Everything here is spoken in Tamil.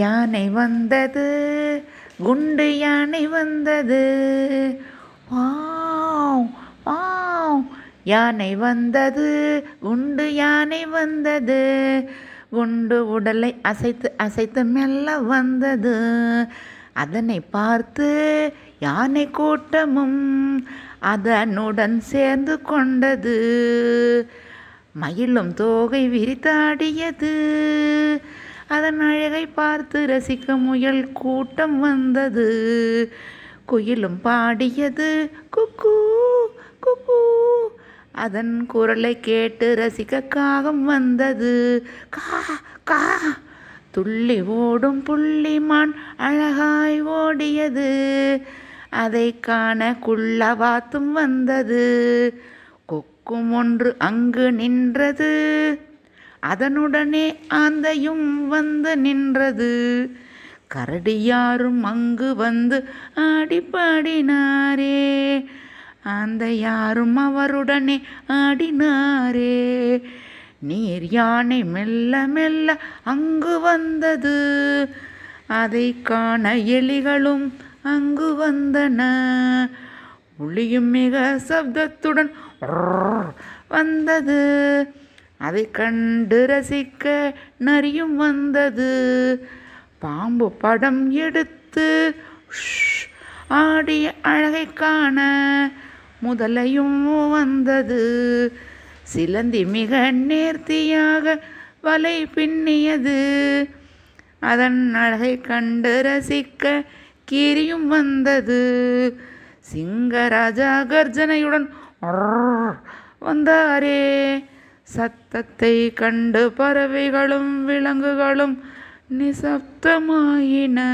யானை வந்தது குண்டு யானை வந்தது வாவ் வாவ் யானை வந்தது குண்டு யானை வந்தது குண்டு உடலை அசைத்து அசைத்து மெல்ல வந்தது அதனை பார்த்து யானை கூட்டமும் அதனுடன் சேர்ந்து கொண்டது மயிலும் தோகை விரித்தாடியது அதன் அழகை பார்த்து ரசிக்க முயல் கூட்டம் வந்தது குயிலும் பாடியது குக்கு குக்கு அதன் குரலை கேட்டு ரசிக்க காகம் வந்தது கா கா துள்ளி ஓடும் புள்ளிமான் அழகாய் ஓடியது அதை காண குள்ளவாத்தும் வந்தது கொக்கும் ஒன்று அங்கு நின்றது அதனுடனே ஆந்தையும் வந்து நின்றது கரடியாரும் அங்கு வந்து ஆடிப்பாடினாரே ஆந்தையாரும் அவருடனே ஆடினாரே நீர் யானை மெல்ல மெல்ல அங்கு வந்தது அதை காண எலிகளும் அங்கு வந்தன ஒளியும் மிக சப்தத்துடன் வந்தது அதை கண்டு ரசிக்க நரியும் வந்தது பாம்பு படம் எடுத்து ஆடிய அழகை காண முதலையும் வந்தது சிலந்தி மிக நேர்த்தியாக வலை பின்னியது அதன் அழகை கண்டு ரசிக்க கீரியும் வந்தது சிங்கராஜா கர்ஜனையுடன் வந்தாரே சத்தத்தை கண்டு பறவைகளும் விலங்குகளும் நிசப்தமாயின